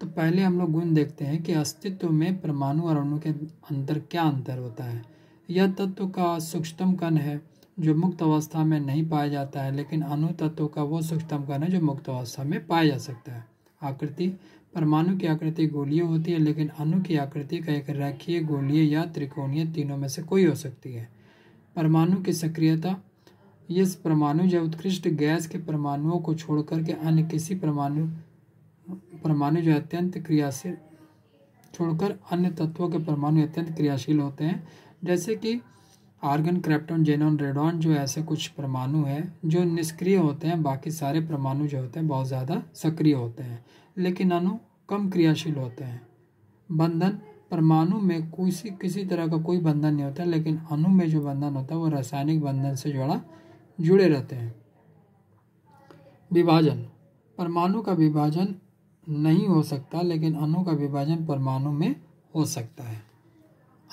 तो पहले हम लोग गुण देखते हैं कि अस्तित्व में परमाणु और अणु के अंतर क्या अंतर होता है यह तत्व का सूक्ष्मतम कण है जो मुक्त अवस्था में नहीं पाया जाता है लेकिन अणु तत्व का वो सूक्ष्मतम कण है जो मुक्त अवस्था में पाया जा सकता है आकृति परमाणु की आकृति गोलीय होती है लेकिन अणु की आकृति का एक रेखीय गोलीय या त्रिकोणीय तीनों में से कोई हो सकती है परमाणु की सक्रियता इस परमाणु या उत्कृष्ट गैस के परमाणुओं को छोड़कर के अन्य किसी परमाणु परमाणु जो अत्यंत क्रियाशील छोड़कर अन्य तत्वों के परमाणु अत्यंत क्रियाशील होते हैं जैसे कि आर्गन क्रैप्टन जेनॉन रेडॉन जो ऐसे कुछ परमाणु हैं जो निष्क्रिय होते हैं बाकी सारे परमाणु जो होते हैं बहुत ज़्यादा सक्रिय होते हैं लेकिन अनु कम क्रियाशील होते हैं बंधन परमाणु में किसी किसी तरह का कोई बंधन नहीं होता लेकिन अनु में जो बंधन होता है वो रासायनिक बंधन से जुड़ा जुड़े रहते हैं विभाजन परमाणु का विभाजन नहीं हो सकता लेकिन अनु का विभाजन परमाणु में हो सकता है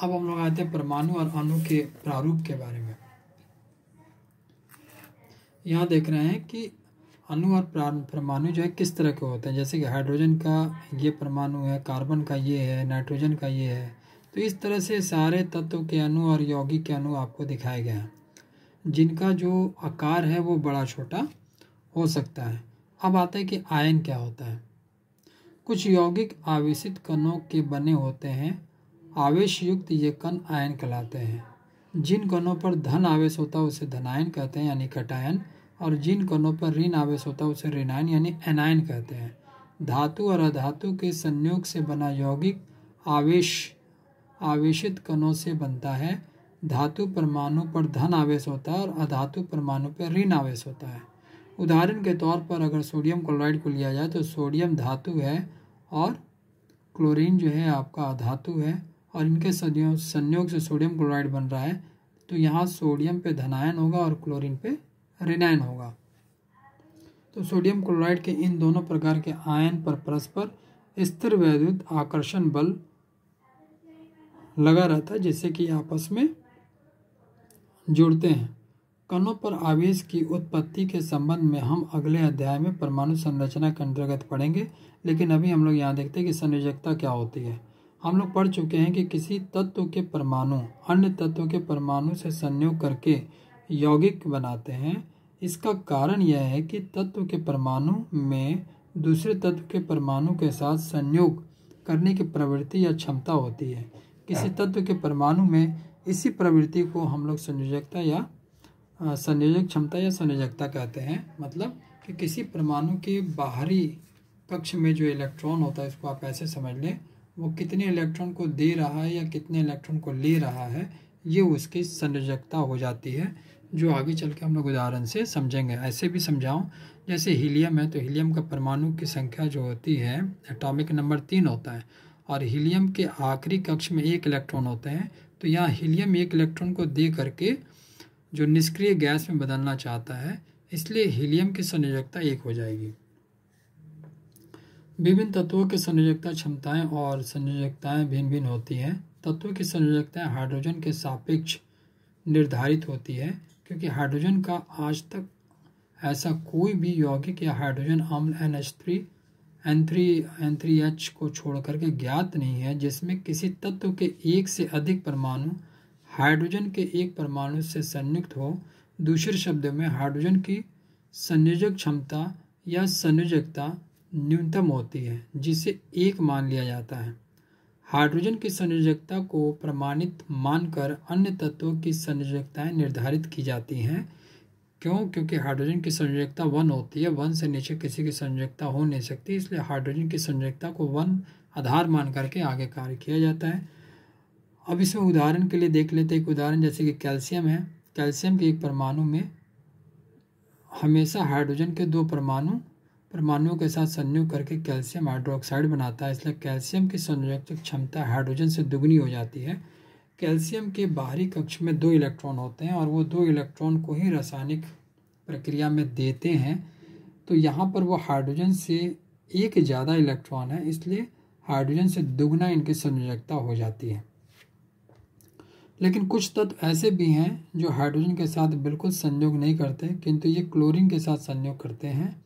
अब हम लोग आते हैं परमाणु और अणु के प्रारूप के बारे में यहाँ देख रहे हैं कि अणु और परमाणु जो है किस तरह के होते हैं जैसे कि हाइड्रोजन का ये परमाणु है कार्बन का ये है नाइट्रोजन का ये है तो इस तरह से सारे तत्व के अणु और यौगिक के अणु आपको दिखाए गए हैं जिनका जो आकार है वो बड़ा छोटा हो सकता है अब आता है कि आयन क्या होता है कुछ यौगिक आवेशित कणों के बने होते हैं आवेश युक्त ये कण आयन कहलाते हैं जिन कणों पर धन आवेश होता है उसे धनायन कहते हैं यानी कटायन और जिन कणों पर ऋण आवेश होता है उसे ऋणायन यानी एनायन कहते हैं धातु और अधातु के संयोग से बना यौगिक आवेश आवेशित कणों से बनता है धातु परमाणु पर धन आवेश होता है और अधातु परमाणु पर ऋण आवेश होता है उदाहरण के तौर पर अगर सोडियम क्लोराइड को लिया जाए तो सोडियम धातु है और क्लोरीन जो है आपका अधातु है और इनके सदियों संयोग से सोडियम क्लोराइड बन रहा है तो यहाँ सोडियम पे धनायन होगा और क्लोरीन पे रिनायन होगा तो सोडियम क्लोराइड के इन दोनों प्रकार के आयन पर परस्पर स्थिर वैद्युत आकर्षण बल लगा रहता है जिससे कि आपस में जुड़ते हैं कणों पर आवेश की उत्पत्ति के संबंध में हम अगले अध्याय में परमाणु संरचना के अंतर्गत पढ़ेंगे लेकिन अभी हम लोग यहाँ देखते हैं कि संयोजकता क्या होती है हम लोग पढ़ चुके हैं कि किसी तत्व के परमाणु अन्य तत्व के परमाणु से संयोग करके यौगिक बनाते हैं इसका कारण यह है कि तत्व के परमाणु में दूसरे तत्व के परमाणु के साथ संयोग करने की प्रवृत्ति या क्षमता होती है किसी तत्व के परमाणु में इसी प्रवृत्ति को हम लोग संयोजकता या संयोजक क्षमता या संयोजकता कहते हैं मतलब कि किसी परमाणु के बाहरी कक्ष में जो इलेक्ट्रॉन होता है उसको आप ऐसे समझ लें वो कितने इलेक्ट्रॉन को दे रहा है या कितने इलेक्ट्रॉन को ले रहा है ये उसकी संरजकता हो जाती है जो आगे चल के हम लोग उदाहरण से समझेंगे ऐसे भी समझाऊं जैसे हीलियम है तो हीलियम का परमाणु की संख्या जो होती है एटॉमिक नंबर तीन होता है और हीलियम के आखिरी कक्ष में एक इलेक्ट्रॉन होते हैं तो यहाँ हीलियम एक इलेक्ट्रॉन को दे करके जो निष्क्रिय गैस में बदलना चाहता है इसलिए हीलियम की संयोजकता एक हो जाएगी विभिन्न तत्वों की संयोजकता क्षमताएं और संयोजकताएं भिन्न भिन्न होती हैं तत्वों की संयोजकताएं हाइड्रोजन के सापेक्ष निर्धारित होती है क्योंकि हाइड्रोजन का आज तक ऐसा कोई भी यौगिक या हाइड्रोजन अम्ल N H three N three N three H को छोड़ करके ज्ञात नहीं है जिसमें किसी तत्व के एक से अधिक परमाणु हाइड्रोजन के एक परमाणु से संयुक्त हो दूसरे शब्दों में हाइड्रोजन की संयोजक क्षमता या संयोजकता न्यूनतम होती है जिसे एक मान लिया जाता है हाइड्रोजन की संयोजकता को प्रमाणित मानकर अन्य तत्वों की संयोजकताएं निर्धारित की जाती हैं क्यों क्योंकि हाइड्रोजन की संयोजकता वन होती है वन से नीचे किसी की संयोजकता हो नहीं सकती इसलिए हाइड्रोजन की संयोजकता को वन आधार मान करके आगे कार्य किया जाता है अब इसमें उदाहरण के लिए देख लेते हैं एक उदाहरण जैसे कि कैल्शियम है कैल्शियम के एक परमाणु में हमेशा हाइड्रोजन के दो परमाणु परमाणुओं के साथ संयोग करके कैल्शियम हाइड्रोक्साइड बनाता है इसलिए कैल्शियम की संरक्षक क्षमता हाइड्रोजन से दुगनी हो जाती है कैल्शियम के बाहरी कक्ष में दो इलेक्ट्रॉन होते हैं और वो दो इलेक्ट्रॉन को ही रासायनिक प्रक्रिया में देते हैं तो यहाँ पर वो हाइड्रोजन से एक ज़्यादा इलेक्ट्रॉन है इसलिए हाइड्रोजन से दुगना इनकी संयोजकता हो जाती है लेकिन कुछ तत्व ऐसे भी हैं जो हाइड्रोजन के साथ बिल्कुल संयोग नहीं करते किंतु ये क्लोरीन के साथ संयोग करते हैं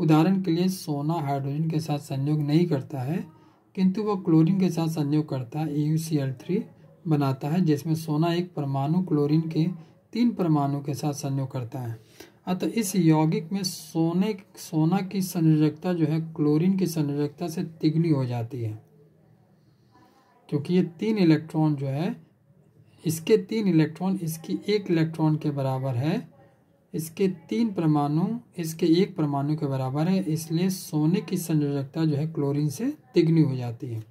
उदाहरण के लिए सोना हाइड्रोजन के साथ संयोग नहीं करता है किंतु वह क्लोरीन के साथ संयोग करता है ए बनाता है जिसमें सोना एक परमाणु क्लोरीन के तीन परमाणु के साथ संयोग करता है अतः इस यौगिक में सोने सोना की संयोजकता जो है क्लोरीन की संयोजकता से तिगनी हो जाती है क्योंकि ये तीन इलेक्ट्रॉन जो है इसके तीन इलेक्ट्रॉन इसकी एक इलेक्ट्रॉन के बराबर है इसके तीन परमाणु इसके एक परमाणु के बराबर है इसलिए सोने की संयोजकता जो है क्लोरीन से तिगनी हो जाती है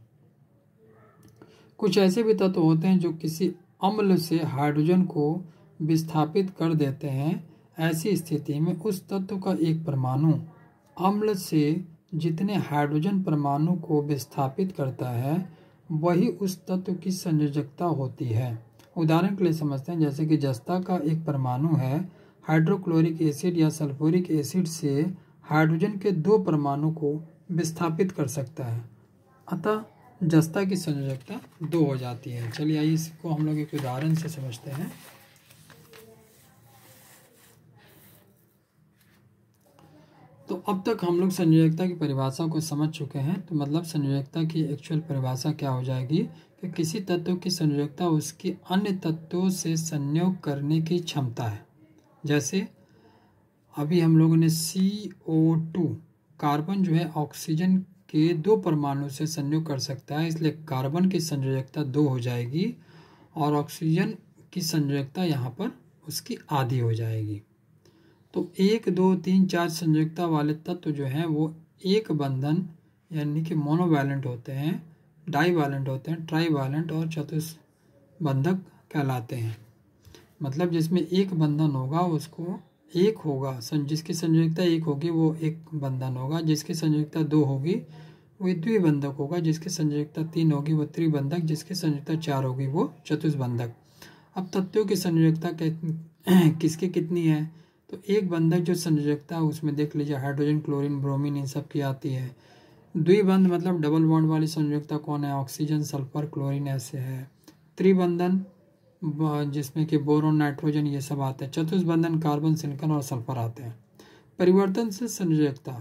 कुछ ऐसे भी तत्व होते हैं जो किसी अम्ल से हाइड्रोजन को विस्थापित कर देते हैं ऐसी स्थिति में उस तत्व का एक परमाणु अम्ल से जितने हाइड्रोजन परमाणु को विस्थापित करता है वही उस तत्व की संयोजकता होती है उदाहरण के लिए समझते हैं जैसे कि जस्ता का एक परमाणु है हाइड्रोक्लोरिक एसिड या सल्फोरिक एसिड से हाइड्रोजन के दो परमाणु को विस्थापित कर सकता है अतः जस्ता की संयोजकता दो हो जाती है चलिए आइए इसको हम लोग एक उदाहरण से समझते हैं तो अब तक हम लोग संयोजकता की परिभाषा को समझ चुके हैं तो मतलब संयोजकता की एक्चुअल परिभाषा क्या हो जाएगी कि किसी तत्व की संयोजकता उसकी अन्य तत्वों से संयोग करने की क्षमता है जैसे अभी हम लोगों ने सी ओ टू कार्बन जो है ऑक्सीजन के दो परमाणु से संयोग कर सकता है इसलिए कार्बन की संयोजकता दो हो जाएगी और ऑक्सीजन की संयोजकता यहाँ पर उसकी आधी हो जाएगी तो एक दो तीन चार संयोजकता वाले तत्व जो हैं वो एक बंधन यानी कि मोनोवैलेंट होते हैं डाई होते हैं ट्राई वायलेंट और बंधक कहलाते हैं मतलब जिसमें एक बंधन होगा उसको एक होगा जिसकी संयोगिकता एक होगी वो एक बंधन होगा जिसकी संयोगिकता दो होगी वो द्विबंधक होगा जिसकी संयोगिकता तीन होगी वो त्रिबंधक जिसकी संयोगिकता चार होगी वो चतुष्बंधक अब तत्वों की संयोजकता किसकी कितनी है तो एक बंधक जो संयोजकता है उसमें देख लीजिए हाइड्रोजन क्लोरीन ब्रोमीन इन सब की आती है द्विबंध मतलब डबल बॉन्ड वाली संयोजकता कौन है ऑक्सीजन सल्फर क्लोरीन ऐसे है त्रिबंधन जिसमें कि बोरोन नाइट्रोजन ये सब आते हैं चतुर्थ बंधन कार्बन सिलिकन और सल्फर आते हैं परिवर्तन से संयोजकता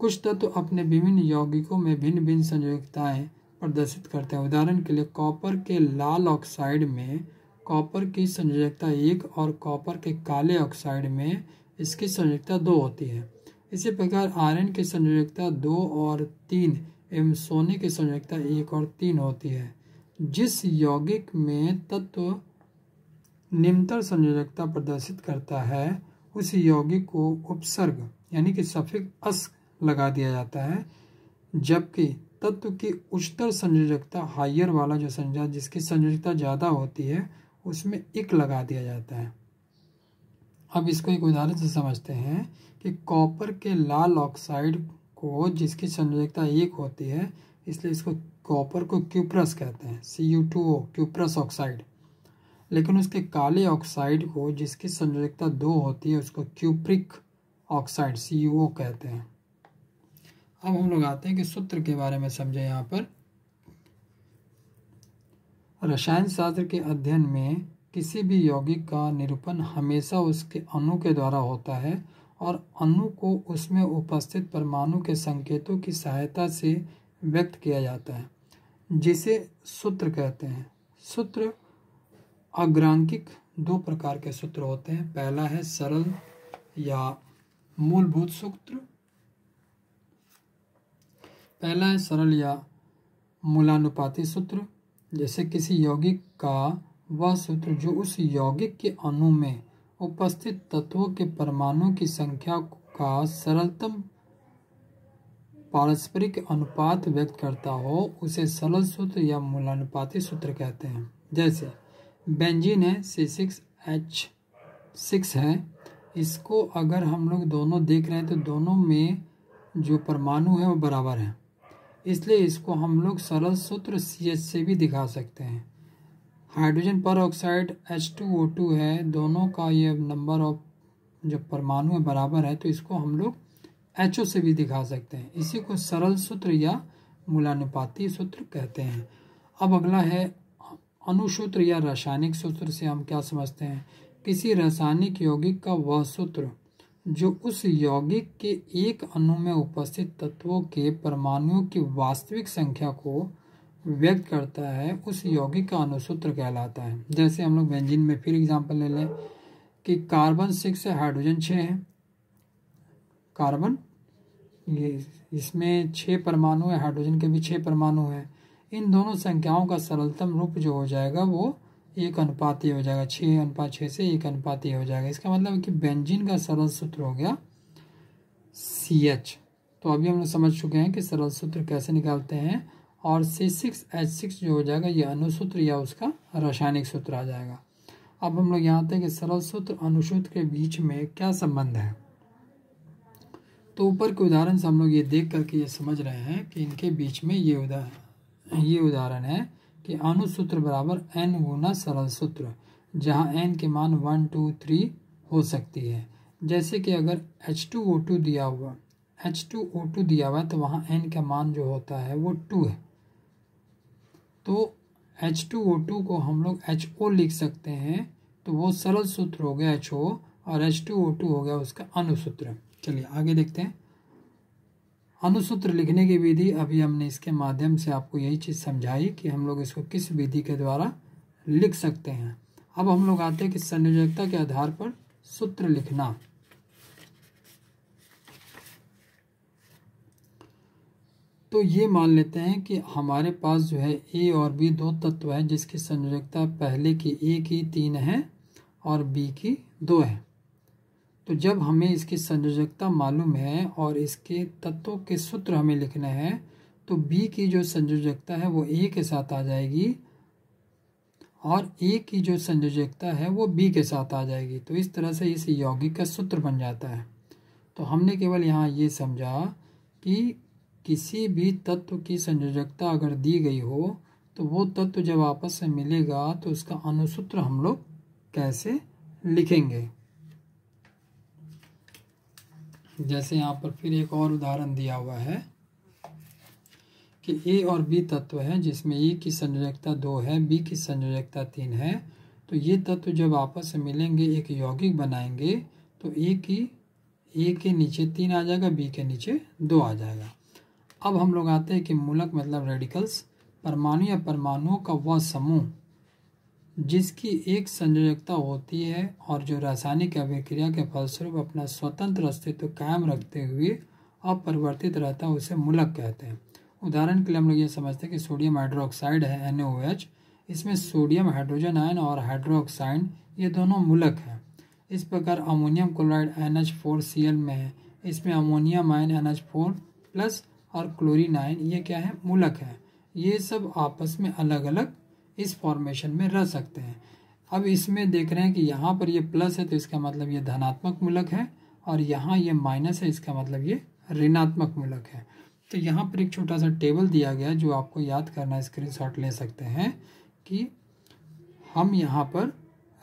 कुछ तत्व तो अपने विभिन्न यौगिकों में भिन्न भिन्न संयोजकताएं प्रदर्शित करते हैं उदाहरण के लिए कॉपर के लाल ऑक्साइड में कॉपर की संयोजकता एक और कॉपर के काले ऑक्साइड में इसकी संयोजकता दो होती है इसी प्रकार आयरन की संयोजकता दो और तीन एवं सोने की संयोजकता एक और तीन होती है जिस यौगिक में तत्व निम्नतर संयोजकता प्रदर्शित करता है उस यौगिक को उपसर्ग यानी कि सफिक अस लगा दिया जाता है जबकि तत्व की उच्चतर संयोजकता हाइयर वाला जो संज्ञा जिसकी संयोजकता ज़्यादा होती है उसमें इक लगा दिया जाता है अब इसको एक उदाहरण से समझते हैं कि कॉपर के लाल ऑक्साइड को जिसकी संयोजकता एक होती है इसलिए इसको कॉपर को क्यूप्रस कहते हैं C U two O cuprous oxide लेकिन उसके काले ऑक्साइड को जिसकी संयोजकता दो होती है उसको cupric oxide C U O कहते हैं अब हम लोग आते हैं कि सूत्र के बारे में समझे यहाँ पर रसायन शास्त्र के अध्ययन में किसी भी यौगिक का निरूपण हमेशा उसके अणु के द्वारा होता है और अणु को उसमें उपस्थित परमाणु के संकेतों की सहायता से व्यक्त किया जाता है जिसे सूत्र कहते हैं सूत्र अग्रांकिक दो प्रकार के सूत्र होते हैं पहला है सरल या मूलभूत सूत्र पहला है सरल या मूलानुपाती सूत्र जैसे किसी यौगिक का वह सूत्र जो उस यौगिक के अणु में उपस्थित तत्वों के परमाणु की संख्या का सरलतम पारस्परिक अनुपात व्यक्त करता हो उसे सरल सूत्र या मूलानुपाती सूत्र कहते हैं जैसे बेंजीन है सी सिक्स एच सिक्स है इसको अगर हम लोग दोनों देख रहे हैं तो दोनों में जो परमाणु है वो बराबर है इसलिए इसको हम लोग सरल सूत्र सी एच से भी दिखा सकते हैं hydrogen peroxide H two O two है दोनों का ये नंबर ऑफ जो परमाणु है बराबर है तो इसको हम लोग एच से भी दिखा सकते हैं इसी को सरल सूत्र या मूलानुपाती सूत्र कहते हैं अब अगला है अनुसूत्र या रासायनिक सूत्र से हम क्या समझते हैं किसी रासायनिक यौगिक का वह सूत्र जो उस यौगिक के एक अणु में उपस्थित तत्वों के परमाणुओं की वास्तविक संख्या को व्यक्त करता है उस यौगिक का अनुसूत्र कहलाता है जैसे हम लोग व्यंजिन में फिर एग्जांपल ले लें कि कार्बन सिक्स हाइड्रोजन छः है कार्बन ये इसमें छः परमाणु है हाइड्रोजन के भी छः परमाणु हैं इन दोनों संख्याओं का सरलतम रूप जो हो जाएगा वो एक अनुपात हो जाएगा छः अनुपात छः से एक अनुपात हो जाएगा इसका मतलब कि बेंजीन का सरल सूत्र हो गया सी एच तो अभी हम लोग समझ चुके हैं कि सरल सूत्र कैसे निकालते हैं और सी सिक्स एच सिक्स जो हो जाएगा यह अनुसूत्र या उसका रासायनिक सूत्र आ जाएगा अब हम लोग यहाँ आते हैं कि सरल सूत्र अनुसूत्र के बीच में क्या संबंध है तो ऊपर के उदाहरण से हम लोग ये देख करके ये समझ रहे हैं कि इनके बीच में ये उदाहरण ये उदाहरण है कि अनुसूत्र बराबर एन गुना सरल सूत्र जहाँ एन के मान वन टू थ्री हो सकती है जैसे कि अगर एच टू ओ टू दिया हुआ एच टू ओ टू दिया हुआ है तो वहाँ एन का मान जो होता है वो टू है तो एच टू ओ टू को हम लोग एच ओ लिख सकते हैं तो वो सरल सूत्र हो गया एच ओ और एच टू ओ टू हो गया उसका अनुसूत्र चलिए आगे देखते हैं अनुसूत्र लिखने की विधि अभी हमने इसके माध्यम से आपको यही चीज़ समझाई कि हम लोग इसको किस विधि के द्वारा लिख सकते हैं अब हम लोग आते हैं कि संयोजकता के आधार पर सूत्र लिखना तो ये मान लेते हैं कि हमारे पास जो है ए और बी दो तत्व हैं जिसकी संयोजकता पहले की ए की तीन है और बी की दो है तो जब हमें इसकी संयोजकता मालूम है और इसके तत्वों के सूत्र हमें लिखने हैं तो बी की जो संयोजकता है वो ए के साथ आ जाएगी और ए की जो संयोजकता है वो बी के साथ आ जाएगी तो इस तरह से इस यौगिक का सूत्र बन जाता है तो हमने केवल यहाँ ये समझा कि किसी भी तत्व की संयोजकता अगर दी गई हो तो वो तत्व जब आपस में मिलेगा तो उसका अनुसूत्र हम लोग कैसे लिखेंगे जैसे यहाँ पर फिर एक और उदाहरण दिया हुआ है कि ए और बी तत्व है जिसमें ए की संयोजकता दो है बी की संयोजकता तीन है तो ये तत्व जब आपस में मिलेंगे एक यौगिक बनाएंगे तो ए की ए के नीचे तीन आ जाएगा बी के नीचे दो आ जाएगा अब हम लोग आते हैं कि मूलक मतलब रेडिकल्स परमाणु या परमाणुओं का वह समूह जिसकी एक संयोजकता होती है और जो रासायनिक अभिक्रिया के फलस्वरूप अपना स्वतंत्र अस्तित्व कायम रखते हुए अपरिवर्तित रहता है उसे मूलक कहते हैं उदाहरण के लिए हम लोग ये समझते हैं कि सोडियम हाइड्रोक्साइड है एन इसमें सोडियम हाइड्रोजन आयन और हाइड्रोक्साइड ये दोनों मूलक हैं इस प्रकार ammonium chloride N H four C L में है इसमें ammonium ion N H four plus और क्लोरीन आयन ये क्या है मूलक है ये सब आपस में अलग अलग इस फॉर्मेशन में रह सकते हैं अब इसमें देख रहे हैं कि यहाँ पर ये प्लस है तो इसका मतलब ये धनात्मक मूलक है और यहाँ ये माइनस है इसका मतलब ये ऋणात्मक मूलक है तो यहाँ पर एक छोटा सा टेबल दिया गया जो आपको याद करना स्क्रीनशॉट ले सकते हैं कि हम यहाँ पर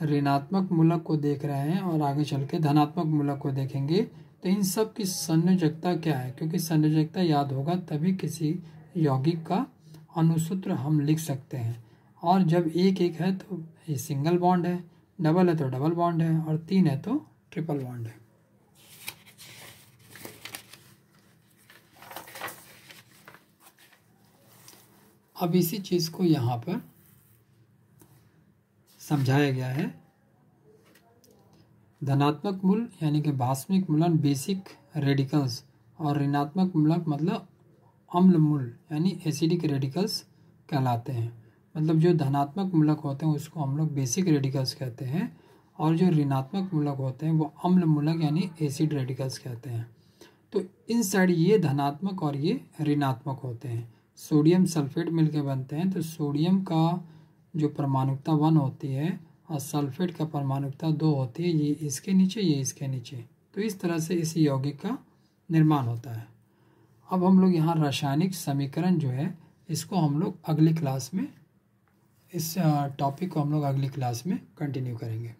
ऋणात्मक मूलक को देख रहे हैं और आगे चल के धनात्मक मूलक को देखेंगे तो इन सब की संयोजकता क्या है क्योंकि संयोजकता याद होगा तभी किसी यौगिक का अनुसूत्र हम लिख सकते हैं और जब एक एक है तो ये सिंगल बॉन्ड है डबल है तो डबल बॉन्ड है और तीन है तो ट्रिपल बॉन्ड है अब इसी चीज़ को यहाँ पर समझाया गया है धनात्मक मूल यानी कि भाष्मिक मूलन बेसिक रेडिकल्स और ऋणात्मक मूलक मतलब अम्ल मूल यानी एसिडिक रेडिकल्स कहलाते हैं मतलब जो धनात्मक मूलक होते हैं उसको हम लोग बेसिक रेडिकल्स कहते हैं और जो ऋणात्मक मूलक होते हैं वो अम्ल मूलक यानी एसिड रेडिकल्स कहते हैं तो इन साइड ये धनात्मक और ये ऋणात्मक होते हैं सोडियम सल्फेट मिलकर बनते हैं तो सोडियम का जो परमाणुकता वन होती है और सल्फेट का परमाणुकता दो होती है ये इसके नीचे ये इसके नीचे तो इस तरह से इस यौगिक का निर्माण होता है अब हम लोग यहाँ रासायनिक समीकरण जो है इसको हम लोग अगली क्लास में इस टॉपिक को हम लोग अगली क्लास में कंटिन्यू करेंगे